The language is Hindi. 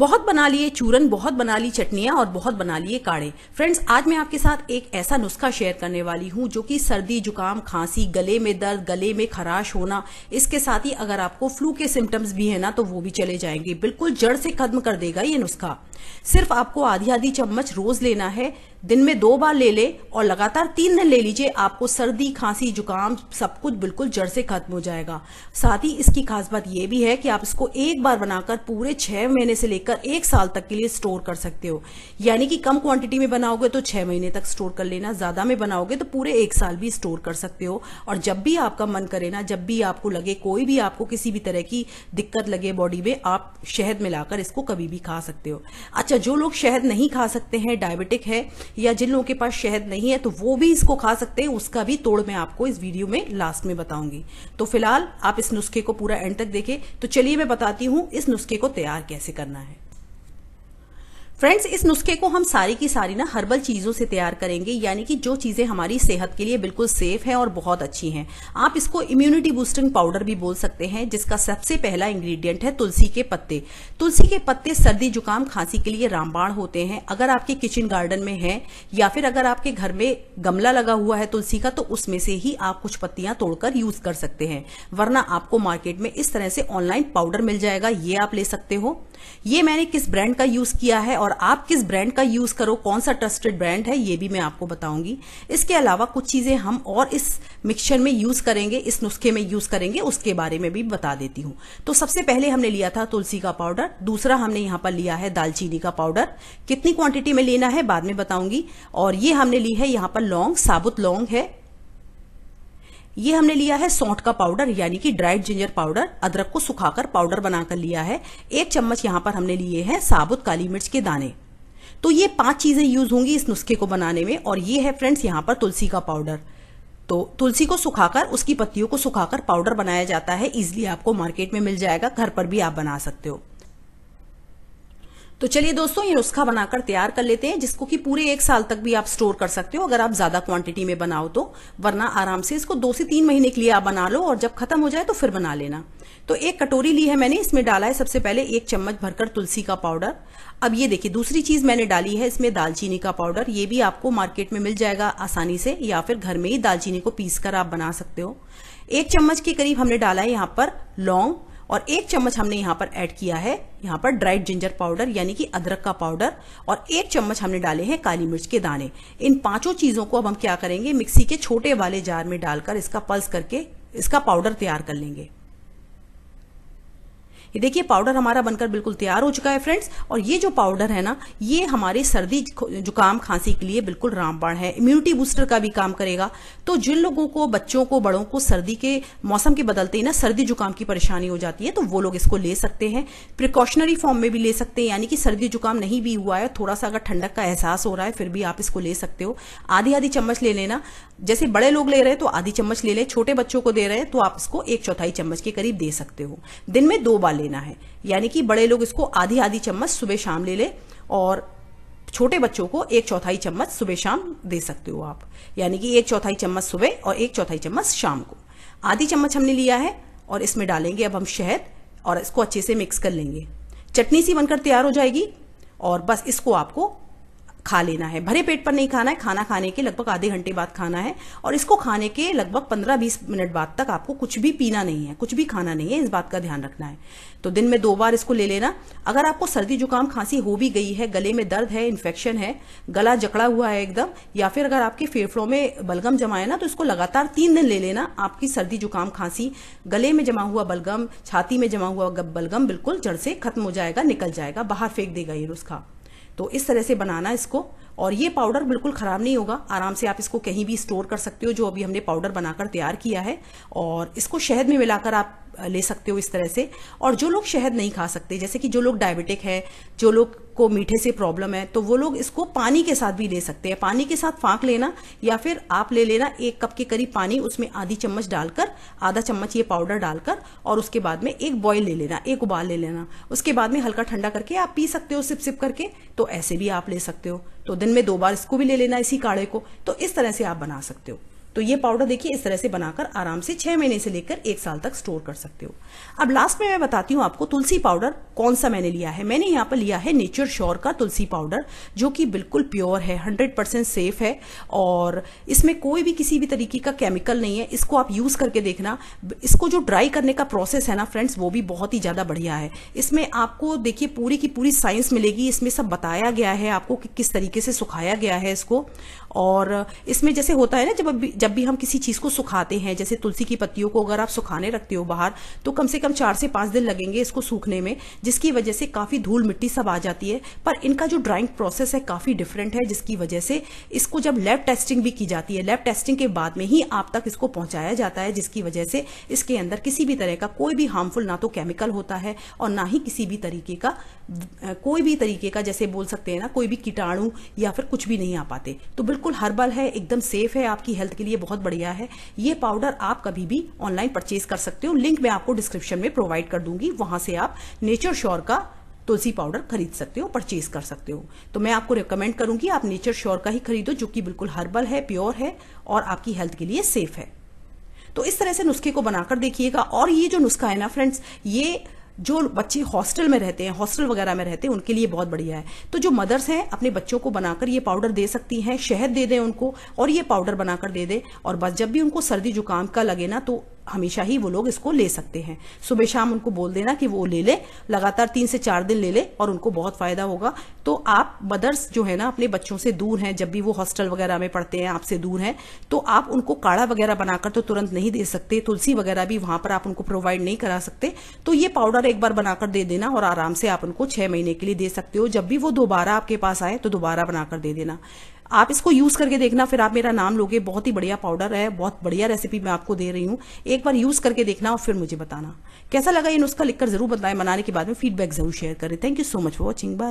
बहुत बना लिए चूरन बहुत बना ली चटनियाँ और बहुत बना लिए काढ़े फ्रेंड्स आज मैं आपके साथ एक ऐसा नुस्खा शेयर करने वाली हूँ जो कि सर्दी जुकाम खांसी गले में दर्द गले में खराश होना इसके साथ ही अगर आपको फ्लू के सिम्टम्स भी है ना तो वो भी चले जाएंगे बिल्कुल जड़ से खत्म कर देगा ये नुस्खा सिर्फ आपको आधी आधी चम्मच रोज लेना है दिन में दो बार ले ले और लगातार तीन दिन ले लीजिए आपको सर्दी खांसी जुकाम सब कुछ बिल्कुल जड़ से खत्म हो जाएगा साथ ही इसकी खास बात यह भी है कि आप इसको एक बार बनाकर पूरे छह महीने से लेकर एक साल तक के लिए स्टोर कर सकते हो यानी कि कम क्वांटिटी में बनाओगे तो छह महीने तक स्टोर कर लेना ज्यादा में बनाओगे तो पूरे एक साल भी स्टोर कर सकते हो और जब भी आपका मन करे ना जब भी आपको लगे कोई भी आपको किसी भी तरह की दिक्कत लगे बॉडी में आप शहद मिलाकर इसको कभी भी खा सकते हो अच्छा जो लोग शहद नहीं खा सकते हैं डायबिटिक है या जिन लोगों के पास शहद नहीं है तो वो भी इसको खा सकते हैं उसका भी तोड़ मैं आपको इस वीडियो में लास्ट में बताऊंगी तो फिलहाल आप इस नुस्खे को पूरा एंड तक देखें तो चलिए मैं बताती हूँ इस नुस्खे को तैयार कैसे करना है फ्रेंड्स इस नुस्खे को हम सारी की सारी ना हर्बल चीज़ों से तैयार करेंगे यानी कि जो चीज़ें हमारी सेहत के लिए बिल्कुल सेफ हैं और बहुत अच्छी हैं आप इसको इम्यूनिटी बूस्टिंग पाउडर भी बोल सकते हैं जिसका सबसे पहला इंग्रेडिएंट है तुलसी के पत्ते तुलसी के पत्ते सर्दी जुकाम खांसी के लिए रामबाण होते हैं अगर आपके किचन गार्डन में है या फिर अगर आपके घर में गमला लगा हुआ है तुलसी का तो उसमें से ही आप कुछ पत्तियां तोड़कर यूज कर सकते हैं वरना आपको मार्केट में इस तरह से ऑनलाइन पाउडर मिल जाएगा ये आप ले सकते हो ये मैंने किस ब्रांड का यूज किया है और आप किस ब्रांड का यूज करो कौन सा ट्रस्टेड ब्रांड है ये भी मैं आपको बताऊंगी इसके अलावा कुछ चीजें हम और इस मिक्सचर में यूज करेंगे इस नुस्खे में यूज करेंगे उसके बारे में भी बता देती हूँ तो सबसे पहले हमने लिया था तुलसी का पाउडर दूसरा हमने यहाँ पर लिया है दालचीनी का पाउडर कितनी क्वांटिटी में लेना है बाद में बताऊंगी और ये हमने ली है यहाँ पर लौंग साबुत लौंग है ये हमने लिया है सौंठ का पाउडर यानी कि ड्राइड जिंजर पाउडर अदरक को सुखाकर पाउडर बनाकर लिया है एक चम्मच यहाँ पर हमने लिए हैं साबुत काली मिर्च के दाने तो ये पांच चीजें यूज होंगी इस नुस्खे को बनाने में और ये है फ्रेंड्स यहाँ पर तुलसी का पाउडर तो तुलसी को सुखाकर उसकी पत्तियों को सुखाकर पाउडर बनाया जाता है इजिली आपको मार्केट में मिल जाएगा घर पर भी आप बना सकते हो तो चलिए दोस्तों ये नुस्खा बनाकर तैयार कर लेते हैं जिसको कि पूरे एक साल तक भी आप स्टोर कर सकते हो अगर आप ज्यादा क्वांटिटी में बनाओ तो वरना आराम से इसको दो से तीन महीने के लिए आप बना लो और जब खत्म हो जाए तो फिर बना लेना तो एक कटोरी ली है मैंने इसमें डाला है सबसे पहले एक चम्मच भरकर तुलसी का पाउडर अब ये देखिए दूसरी चीज मैंने डाली है इसमें दालचीनी का पाउडर ये भी आपको मार्केट में मिल जाएगा आसानी से या फिर घर में ही दालचीनी को पीस कर आप बना सकते हो एक चम्मच के करीब हमने डाला है यहाँ पर लौंग और एक चम्मच हमने यहाँ पर ऐड किया है यहाँ पर ड्राइड जिंजर पाउडर यानी कि अदरक का पाउडर और एक चम्मच हमने डाले हैं काली मिर्च के दाने इन पांचों चीजों को अब हम क्या करेंगे मिक्सी के छोटे वाले जार में डालकर इसका पल्स करके इसका पाउडर तैयार कर लेंगे ये देखिए पाउडर हमारा बनकर बिल्कुल तैयार हो चुका है फ्रेंड्स और ये जो पाउडर है ना ये हमारे सर्दी जुकाम खांसी के लिए बिल्कुल रामबाण है इम्यूनिटी बूस्टर का भी काम करेगा तो जिन लोगों को बच्चों को बड़ों को सर्दी के मौसम के बदलते ही ना सर्दी जुकाम की परेशानी हो जाती है तो वो लोग इसको ले सकते हैं प्रिकॉशनरी फॉर्म में भी ले सकते हैं यानी कि सर्दी जुकाम नहीं भी हुआ है थोड़ा सा अगर ठंडक का एहसास हो रहा है फिर भी आप इसको ले सकते हो आधी आधी चम्मच ले लेना जैसे बड़े लोग ले रहे हैं तो आधी चम्मच ले ले छोटे बच्चों को दे रहे हैं तो आप इसको एक चौथाई चम्मच के करीब दे सकते हो दिन में दो बार लेना है यानी कि बड़े लोग इसको आधी आधी चम्मच सुबह शाम ले लें और छोटे बच्चों को एक चौथाई चम्मच सुबह शाम दे सकते हो आप यानी कि एक चौथाई चम्मच सुबह और एक चौथाई चम्मच शाम को आधी चम्मच हमने लिया है और इसमें डालेंगे अब हम शहद और इसको अच्छे से मिक्स कर लेंगे चटनी सी बनकर तैयार हो जाएगी और बस इसको आपको खा लेना है भरे पेट पर नहीं खाना है खाना खाने के लगभग आधे घंटे बाद खाना है और इसको खाने के लगभग 15-20 मिनट बाद तक आपको कुछ भी पीना नहीं है कुछ भी खाना नहीं है इस बात का ध्यान रखना है तो दिन में दो बार इसको ले लेना अगर आपको सर्दी जुकाम खांसी हो भी गई है गले में दर्द है इन्फेक्शन है गला जकड़ा हुआ है एकदम या फिर अगर आपके फेफड़ों में बलगम जमा है ना तो इसको लगातार तीन दिन ले लेना आपकी सर्दी जुकाम खांसी गले में जमा हुआ बलगम छाती में जमा हुआ बलगम बिल्कुल जड़ से खत्म हो जाएगा निकल जाएगा बाहर फेंक देगा ये रुस्खा तो इस तरह से बनाना इसको और ये पाउडर बिल्कुल ख़राब नहीं होगा आराम से आप इसको कहीं भी स्टोर कर सकते हो जो अभी हमने पाउडर बनाकर तैयार किया है और इसको शहद में मिलाकर आप ले सकते हो इस तरह से और जो लोग शहद नहीं खा सकते जैसे कि जो लोग डायबिटिक है जो लोग को मीठे से प्रॉब्लम है तो वो लोग इसको पानी के साथ भी ले सकते हैं पानी के साथ फांक लेना या फिर आप ले लेना एक कप के करीब पानी उसमें आधी चम्मच डालकर आधा चम्मच ये पाउडर डालकर और उसके बाद में एक बॉयल ले लेना एक उबाल ले लेना उसके बाद में हल्का ठंडा करके आप पी सकते हो सिप सिप करके तो ऐसे भी आप ले सकते हो तो दिन में दो बार इसको भी ले लेना इसी काढ़े को तो इस तरह से आप बना सकते हो तो ये पाउडर देखिए इस तरह से बनाकर आराम से छह महीने से लेकर एक साल तक स्टोर कर सकते हो अब लास्ट में मैं बताती हूँ आपको तुलसी पाउडर कौन सा मैंने लिया है मैंने यहाँ पर लिया है नेचर श्योर का तुलसी पाउडर जो कि बिल्कुल प्योर है हंड्रेड परसेंट सेफ है और इसमें कोई भी किसी भी तरीके का केमिकल नहीं है इसको आप यूज करके देखना इसको जो ड्राई करने का प्रोसेस है ना फ्रेंड्स वो भी बहुत ही ज्यादा बढ़िया है इसमें आपको देखिए पूरी की पूरी साइंस मिलेगी इसमें सब बताया गया है आपको किस तरीके से सुखाया गया है इसको और इसमें जैसे होता है ना जब जब भी हम किसी चीज को सुखाते हैं जैसे तुलसी की पत्तियों को अगर आप सुखाने रखते हो बाहर तो कम से कम चार से पांच दिन लगेंगे इसको सूखने में जिसकी वजह से काफी धूल मिट्टी सब आ जाती है पर इनका जो ड्राइंग प्रोसेस है काफी डिफरेंट है जिसकी वजह से इसको जब लैब टेस्टिंग भी की जाती है लैब टेस्टिंग के बाद में ही आप तक इसको पहुंचाया जाता है जिसकी वजह से इसके अंदर किसी भी तरह का कोई भी हार्मफुल ना तो केमिकल होता है और ना ही किसी भी तरीके का कोई भी तरीके का जैसे बोल सकते हैं ना कोई भी कीटाणु या फिर कुछ भी नहीं आ पाते तो बिल्कुल हर्बल है एकदम सेफ है आपकी हेल्थ के लिए लिए बहुत बढ़िया है ये पाउडर आप कभी भी ऑनलाइन परचेज कर सकते हो लिंक मैं आपको डिस्क्रिप्शन में प्रोवाइड कर दूंगी वहां से आप नेचर श्योर का तुलसी पाउडर खरीद सकते हो परचेज कर सकते हो तो मैं आपको रिकमेंड करूंगी आप नेचर श्योर का ही खरीदो जो कि बिल्कुल हर्बल है प्योर है और आपकी हेल्थ के लिए सेफ है तो इस तरह से नुस्खे को बनाकर देखिएगा और ये जो नुस्खा है ना फ्रेंड्स ये जो बच्चे हॉस्टल में रहते हैं हॉस्टल वगैरह में रहते हैं उनके लिए बहुत बढ़िया है तो जो मदर्स हैं अपने बच्चों को बनाकर ये पाउडर दे सकती हैं शहद दे दें उनको और ये पाउडर बनाकर दे दें और बस जब भी उनको सर्दी जुकाम का लगे ना तो हमेशा ही वो लोग इसको ले सकते हैं सुबह शाम उनको बोल देना कि वो ले ले लगातार तीन से चार दिन ले ले और उनको बहुत फायदा होगा तो आप मदर्स जो है ना अपने बच्चों से दूर हैं जब भी वो हॉस्टल वगैरह में पढ़ते हैं आपसे दूर हैं तो आप उनको काढ़ा वगैरह बनाकर तो तुरंत नहीं दे सकते तुलसी वगैरह भी वहां पर आप उनको प्रोवाइड नहीं करा सकते तो ये पाउडर एक बार बनाकर दे देना और आराम से आप उनको छह महीने के लिए दे सकते हो जब भी वो दोबारा आपके पास आए तो दोबारा बनाकर दे देना आप इसको यूज करके देखना फिर आप मेरा नाम लोगे बहुत ही बढ़िया पाउडर है बहुत बढ़िया रेसिपी मैं आपको दे रही हूँ एक बार यूज करके देखना और फिर मुझे बताना कैसा लगा ये नुस्खा लिखकर जरूर बताएं मनाने के बाद में फीडबैक जरूर शेयर करें thank you so much for watching bye